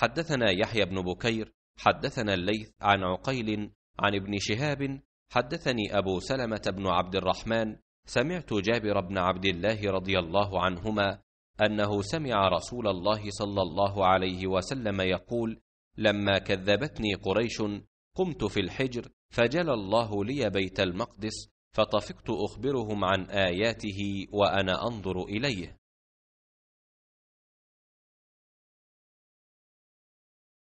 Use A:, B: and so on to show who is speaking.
A: حدثنا يحيى بن بكير
B: حدثنا الليث عن عقيل عن ابن شهاب حدثني ابو سلمه
C: بن عبد الرحمن سمعت جابر بن عبد الله رضي الله عنهما انه سمع رسول الله صلى الله عليه وسلم يقول لما كذبتني قريش قمت في الحجر فجلى الله لي بيت المقدس
D: فطفقت اخبرهم عن اياته وانا انظر اليه